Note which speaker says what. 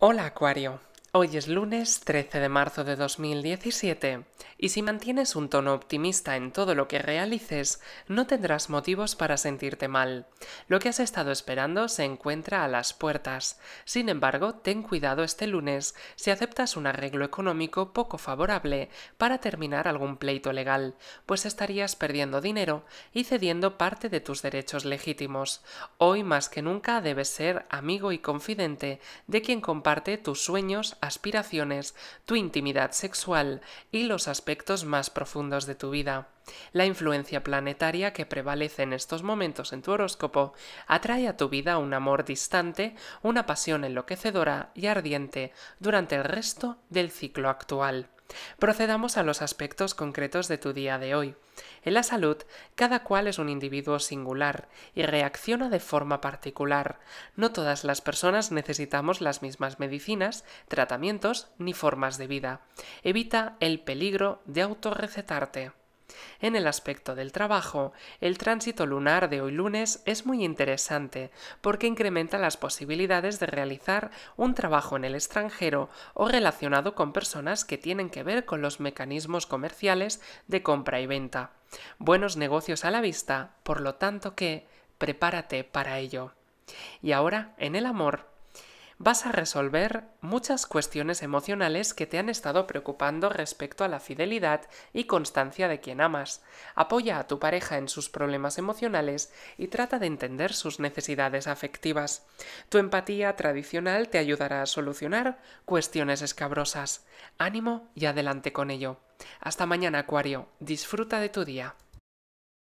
Speaker 1: Hola Acuario, Hoy es lunes 13 de marzo de 2017 y si mantienes un tono optimista en todo lo que realices, no tendrás motivos para sentirte mal. Lo que has estado esperando se encuentra a las puertas. Sin embargo, ten cuidado este lunes si aceptas un arreglo económico poco favorable para terminar algún pleito legal, pues estarías perdiendo dinero y cediendo parte de tus derechos legítimos. Hoy más que nunca debes ser amigo y confidente de quien comparte tus sueños, aspiraciones, tu intimidad sexual y los aspectos más profundos de tu vida. La influencia planetaria que prevalece en estos momentos en tu horóscopo atrae a tu vida un amor distante, una pasión enloquecedora y ardiente durante el resto del ciclo actual. Procedamos a los aspectos concretos de tu día de hoy. En la salud, cada cual es un individuo singular y reacciona de forma particular. No todas las personas necesitamos las mismas medicinas, tratamientos ni formas de vida. Evita el peligro de autorrecetarte. En el aspecto del trabajo, el tránsito lunar de hoy lunes es muy interesante porque incrementa las posibilidades de realizar un trabajo en el extranjero o relacionado con personas que tienen que ver con los mecanismos comerciales de compra y venta. Buenos negocios a la vista, por lo tanto que prepárate para ello. Y ahora, en el amor, vas a resolver muchas cuestiones emocionales que te han estado preocupando respecto a la fidelidad y constancia de quien amas. Apoya a tu pareja en sus problemas emocionales y trata de entender sus necesidades afectivas. Tu empatía tradicional te ayudará a solucionar cuestiones escabrosas. Ánimo y adelante con ello. Hasta mañana, Acuario. Disfruta de tu día.